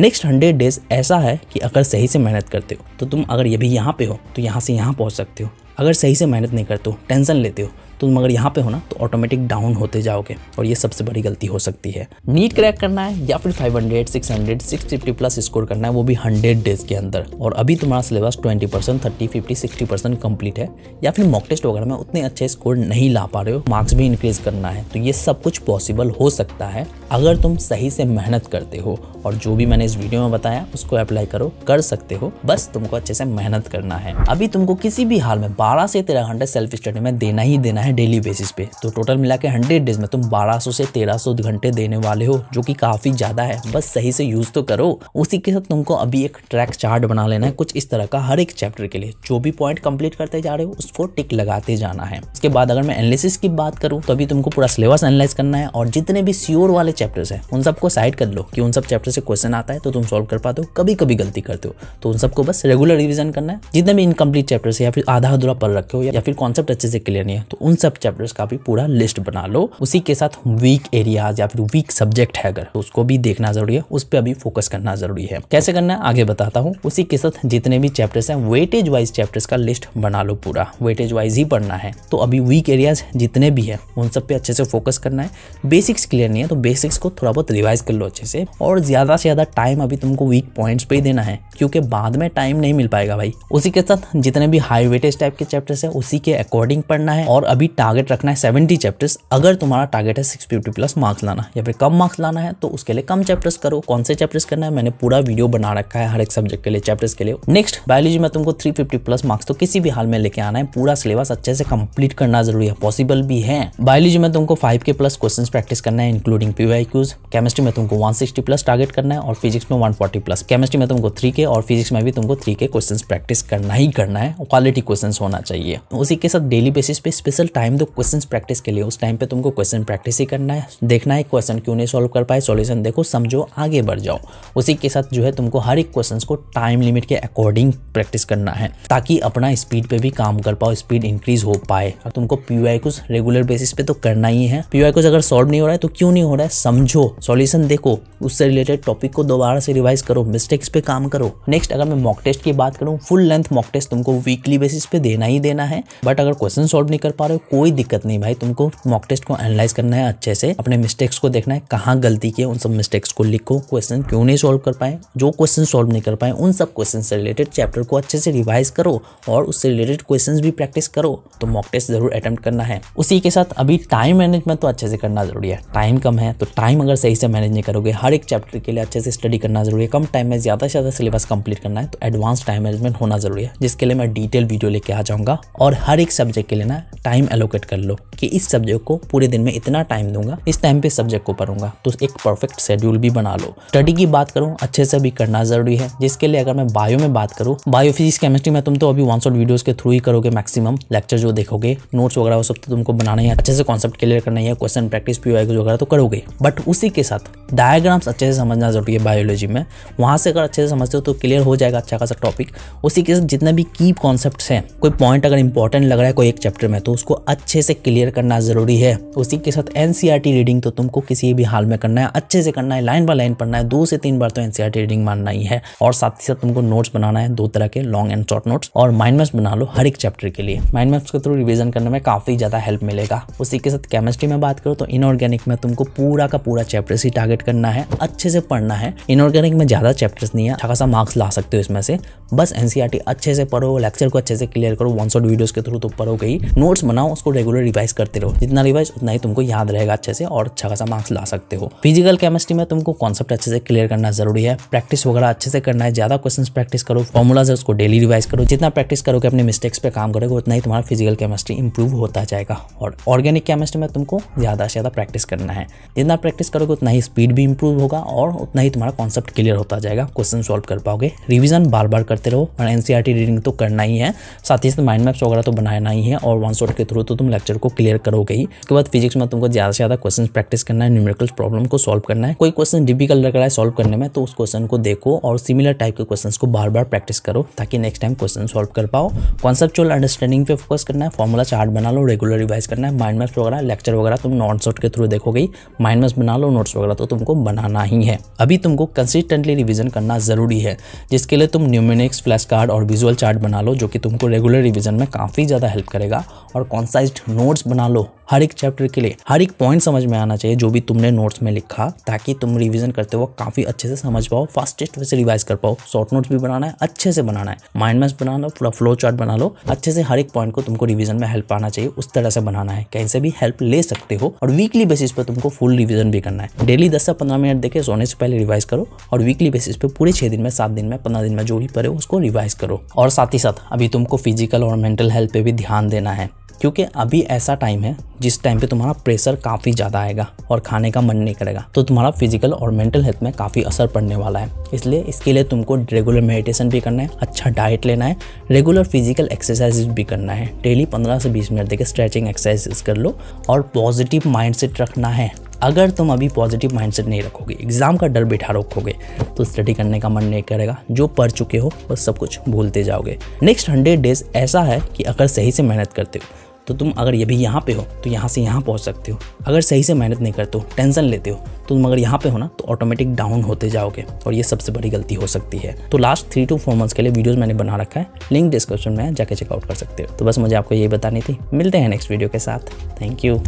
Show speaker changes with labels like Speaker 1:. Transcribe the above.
Speaker 1: next hundred days ऐसा है कि अगर सही से मेहनत करते हो तो तुम अगर ये भी यहाँ पे हो तो यहाँ से यहाँ पहुँच सकते हो अगर सही से मेहनत नहीं करते हो टेंशन लेते हो तुम अगर यहाँ पे हो ना तो ऑटोमेटिक डाउन होते जाओगे और ये सबसे बड़ी गलती हो सकती है नीट क्रैक करना है या फिर 500, 600, 650 प्लस स्कोर करना है वो भी 100 डेज के अंदर और अभी तुम्हारा syllabus 20 percent thirty fifty sixty percent complete है या फिर मॉक टेस्ट वगैरह में उतने अच्छे स्कोर नहीं ला पा रहे हो मार्क्स भी इंक्रीज करना है तो ये सब कुछ पॉसिबल हो सकता है अगर तुम सही से मेहनत करते हो और जो भी मैंने इस वीडियो में बताया उसको अप्लाई करो कर सकते हो बस तुमको अच्छे से मेहनत करना है अभी तुमको किसी भी हाल में बारह से तेरह घंटे सेल्फ स्टडी में देना ही देना है है डेली बेसिस पे तो टोटल मिला के हंड्रेड डेज़ में तुम 1200 से 1300 घंटे देने वाले हो जो कि काफ़ी ज़्यादा है बस सही से यूज़ तो करो उसी के साथ तुमको अभी एक ट्रैक चार्ट बना लेना है कुछ इस तरह का हर एक चैप्टर के लिए जो भी पॉइंट कंप्लीट करते जा रहे हो उसको टिक लगाते जाना है उसके बाद अगर मैं एनालिसिस की बात करूँ तो अभी तुमको पूरा सिलेबस एनालाइज करना है और जितने भी सियोर वाले चैप्टर्स है उन सबको साइड कर लो कि उन सब चैप्टर से क्वेश्चन आता है तो तुम सोल्व कर पाते हो कभी कभी गलती करते हो तो उन सबको बस रेगुलर रिविजन करना है जितने भी इनकम्प्लीट चैप्टर्स या फिर आधा अधूरा पढ़ रखे हो या फिर कॉन्सेप्ट अच्छे से क्लियर नहीं है तो उन सब चैप्टर्स का भी पूरा लिस्ट बना लो उसी के साथ वीक एरियाज या फिर वीक सब्जेक्ट है अगर तो उसको भी देखना जरूरी है उस पर अभी फोकस करना जरूरी है कैसे करना है आगे बताता हूँ उसी के साथ जितने भी चैप्टर्स हैं वेटेज वाइज चैप्टर्स का लिस्ट बना लो पूरा वेटेज वाइज ही पढ़ना है तो अभी वीक एरियाज जितने भी हैं उन सब पे अच्छे से फोकस करना है बेसिक्स क्लियर नहीं है तो बेसिक्स को थोड़ा बहुत रिवाइज कर लो अच्छे से और ज़्यादा से ज़्यादा टाइम अभी तुमको वीक पॉइंट्स पे ही देना है क्योंकि बाद में टाइम नहीं मिल पाएगा भाई उसी के साथ जितने भी हाई वेटेज टाइप के चैप्टर्स है उसी के अकॉर्डिंग पढ़ना है और अभी टारगेट रखना है सेवेंटी चैप्टर्स अगर तुम्हारा टारगेट है सिक्स फिफ्टी प्लस मार्क्स लाना या फिर कम मार्क्स लाना है तो उसके लिए कम चैप्टर्स करो कौन से चैप्टर्स करना है मैंने पूरा वीडियो बना रखा है हर एक सब्जेक्ट के लिए चैप्टर्स के लिए नेक्स्ट बायोलॉजी में तुमको थ्री फिफ्टी प्लस मार्क्स तो किसी भी हाल में लेके आना है पूरा सिलेबस अच्छे से कंप्लीट करना जरूरी है पॉसिबल भी है बायोलॉजी में तुमको फाइव के प्लस क्वेश्चन प्रैक्टिस करना है इंक्लूडिंग पीवाईक्यूज केमिस्ट्री में तुमको वन सिक्सटी प्लस टारगेट करना है और फिजिक्स में वन फोर्टी प्लस केमिस्ट्री में तुमको थ्री के और फिजिक्स में भी तुमको थ्री के क्वेश्चन प्रैक्टिस करना ही करना है क्वालिटी क्वेश्चन होना चाहिए उसी के साथ डेली बेसिस पे स्पेशल टाइम दो क्वेश्चन प्रैक्टिस के लिए उस टाइम पे तुमको क्वेश्चन प्रैक्टिस ही करना है देखना है क्वेश्चन क्यों नहीं सॉल्व कर पाए सॉल्यूशन देखो समझो आगे बढ़ जाओ उसी के साथ जो है तुमको हर एक क्वेश्चन को टाइम लिमिट के अकॉर्डिंग प्रैक्टिस करना है ताकि अपना स्पीड पे भी काम कर पाओ स्पीड इंक्रीज हो पाए और तुमको पीयूआई कुछ रेगुलर बेसिस पे तो करना ही है पीयूआई कुछ अगर सॉल्व नहीं हो रहा है तो क्यों नहीं हो रहा है समझो सॉल्यूशन देखो उससे रिलेटेड टॉपिक को दोबारा से रिवाइज करो मिस्टेक्स पे काम करो नेक्स्ट अगर मैं मॉक टेस्ट की बात करूँ फुल लेंथ मॉक टेस्ट तुमको वीकली बेसिस पे देना ही देना है बट अगर क्वेश्चन सॉल्व नहीं कर पा रहे कोई दिक्कत नहीं भाई तुमको मॉक टेस्ट को एनालाइज करना है अच्छे से अपने मिस्टेक्स को देखना है कहाँ गलती की है उन सब मिस्टेक्स को लिखो क्वेश्चन क्यों नहीं सॉल्व कर पाए जो क्वेश्चन सॉल्व नहीं कर पाए उन सब क्वेश्चन से रिलेटेड चैप्टर को अच्छे से रिवाइज करो और उससे रिलेटेड क्वेश्चन भी प्रैक्टिस करो तो मॉक टेस्ट जरूर अटेम्प्ट करना है उसी के साथ अभी टाइम मैनेजमेंट तो अच्छे से करना जरूरी है टाइम कम है तो टाइम अगर सही से मैनेज नहीं करोगे हर एक चैप्टर के लिए अच्छे से स्टडी करना जरूरी है कम टाइम में ज़्यादा से ज़्यादा सिलेबस कंप्लीट करना है तो एडवांस टाइम मैनेजमेंट होना जरूरी है जिसके लिए मैं डिटेल वीडियो लेके आ जाऊंगा और हर एक सब्जेक्ट के लिए ना टाइम एलोकेट कर लो कि इस सब्जेक्ट को पूरे दिन में इतना टाइम दूंगा इस टाइम पे सब्जेक्ट को पढ़ूंगा तो एक परफेक्ट शेड्यूल भी बना लो स्टडी की बात करूँ अच्छे से भी करना जरूरी है जिसके लिए अगर मैं बायो में बात करूँ बायो फिजिक्स केमिस्ट्री में तुम तो अभी वन शॉट वीडियोज के थ्रू ही करोगे मैक्सिमम लेक्चर जो देखोगे नोट्स वगैरह वो सब तो तुमको बनाना है अच्छे से कॉन्सेप्ट क्लियर करना है क्वेश्चन प्रैक्टिस वगैरह तो करोगे बट उसी के साथ डायग्राम्स अच्छे से समझना जरूरी है बायोलॉजी में वहाँ से अगर अच्छे से समझते हो तो क्लियर हो जाएगा अच्छा खासा टॉपिक उसी के साथ जितने भी की कॉन्सेप्ट हैं कोई पॉइंट अगर इंपॉर्टेंट लग रहा है कोई एक चैप्टर में तो उसको अच्छे से क्लियर करना ज़रूरी है उसी के साथ एन रीडिंग e तो तुमको किसी भी हाल में करना है अच्छे से करना है लाइन बाय लाइन पढ़ना है दो से तीन बार तो एन रीडिंग e मानना ही है और साथ ही साथ तुमको नोट्स बनाना है दो तरह के लॉन्ग एंड शॉर्ट नोट्स और माइंड मैप्स बना लो हर एक चैप्टर के लिए माइंड मैप्स के थ्रू रिविजन करने में काफ़ी ज़्यादा हेल्प मिलेगा उसी के साथ केमिस्ट्री में बात करो तो इनऑर्गेनिक में तुमको पूरा का पूरा चैप्टर ही टारगेट करना है अच्छे से पढ़ना है इनऑर्गेनिक में ज़्यादा चैप्टर्स नहीं है अच्छा खासा मार्क्स ला सकते हो इसमें से बस एनसीआरटी e अच्छे से पढ़ो लेक्चर को अच्छे से क्लियर करो वन शॉट वीडियोज़ के थ्रू तो पढ़ो गई नोट्स बनाओ हूँ उसको रेगुलर रिवाइज करते रहो जितना रिवाइज उतना ही तुमको याद रहेगा अच्छे से और अच्छा खासा मार्क्स ला सकते हो फिजिकल केमिस्ट्री में तुमको कॉन्सेप्ट अच्छे से क्लियर करना जरूरी है प्रैक्टिस वगैरह अच्छे से करना है ज्यादा क्वेश्चन प्रैक्टिस करो फॉर्मुलाज है उसको डेली रिवाइज करो जितना प्रैक्टिस करोगे अपने मिस्टेक्स पे काम करोगे उतना ही तुम्हारा फिजिकल केमिस्ट्री इंप्रूव होता जाएगा और ऑर्गेनिक केमिस्ट्री में तुमको ज्यादा से ज्यादा प्रैक्टिस करना है जितना प्रैक्टिस करोगे उतना ही स्पीड भी इंप्रूव होगा और उतना ही तुम्हारा कॉन्सेप्ट क्लियर होता जाएगा क्वेश्चन सॉल्व कर पाओगे रिविजन बार बार करते रहो और एनसीआर रीडिंग e तो करना ही है साथ ही साथ माइंड मैप्स वगैरह तो बनाना ही है और वन शॉट के थ्रू हो तो तुम लेक्चर को क्लियर करोगे ही उसके बाद फिजिक्स में तुमको ज़्यादा से ज़्यादा क्वेश्चन प्रैक्टिस करना है न्यूमेरिकल प्रॉब्लम को सॉल्व करना है कोई क्वेश्चन डिफिकल्ट लग रहा है सॉल्व करने में तो उस क्वेश्चन को देखो और सिमिलर टाइप के क्वेश्चन को बार बार प्रैक्टिस करो ताकि नेक्स्ट टाइम क्वेश्चन सॉल्व कर पाओ कॉन्सेप्चुअल अंडरस्टैंडिंग पे फोकस करना है फॉर्मुला चार्ट बना लो रेगुलर रिवाइज करना है माइंड मैप्स वगैरह लेक्चर वगैरह तुम नोट्स के थ्रू देखोगे माइंड मैप्स बना लो नोट्स वगैरह तो तुमको बनाना ही है अभी तुमको कंसिस्टेंटली रिविजन करना ज़रूरी है जिसके लिए तुम न्यूमेनिक्स फ्लैश कार्ड और विजुअल चार्ट बना लो जो कि तुमको रेगुलर रिविजन में काफ़ी ज़्यादा हेल्प करेगा और कौन कंसाइज नोट्स बना लो हर एक चैप्टर के लिए हर एक पॉइंट समझ में आना चाहिए जो भी तुमने नोट्स में लिखा ताकि तुम रिवीजन करते वक्त काफ़ी अच्छे से समझ पाओ फास्टेस्ट वे से रिवाइज कर पाओ शॉर्ट नोट्स भी बनाना है अच्छे से बनाना है माइंड मैप्स बना लो पूरा फ्लो चार्ट बना लो अच्छे से हर एक पॉइंट को तुमको रिविजन में हेल्प आना चाहिए उस तरह से बनाना है कहीं से भी हेल्प ले सकते हो और वीकली बेसिस पर तुमको फुल रिविजन भी करना है डेली दस से पंद्रह मिनट देखे सोने से पहले रिवाइज करो और वीकली बेसिस पे पूरे छह दिन में सात दिन में पंद्रह दिन में जो भी पड़े उसको रिवाइज करो और साथ ही साथ अभी तुमको फिजिकल और मेंटल हेल्थ पे भी ध्यान देना है क्योंकि अभी ऐसा टाइम है जिस टाइम पे तुम्हारा प्रेशर काफ़ी ज़्यादा आएगा और खाने का मन नहीं करेगा तो तुम्हारा फिजिकल और मेंटल हेल्थ में काफ़ी असर पड़ने वाला है इसलिए इसके लिए तुमको रेगुलर मेडिटेशन भी करना है अच्छा डाइट लेना है रेगुलर फिजिकल एक्सरसाइज भी करना है डेली पंद्रह से बीस मिनट देखे स्ट्रेचिंग एक्सरसाइज कर लो और पॉजिटिव माइंड रखना है अगर तुम अभी पॉजिटिव माइंडसेट नहीं रखोगे एग्ज़ाम का डर बिठा रखोगे तो स्टडी करने का मन नहीं करेगा जो पढ़ चुके हो वो सब कुछ भूलते जाओगे नेक्स्ट हंड्रेड डेज ऐसा है कि अगर सही से मेहनत करते हो तो तुम अगर ये भी यहाँ पे हो तो यहाँ से यहाँ पहुँच सकते हो अगर सही से मेहनत नहीं करते हो टेंशन लेते हो तो तुम अगर यहाँ पे हो ना तो ऑटोमेटिक डाउन होते जाओगे और ये सबसे बड़ी गलती हो सकती है तो last three two four months के लिए वीडियोस मैंने बना रखा है लिंक डिस्क्रिप्शन में जाके चेकआउट कर सकते हो तो बस मुझे आपको यही बतानी थी मिलते हैं नेक्स्ट वीडियो के साथ थैंक यू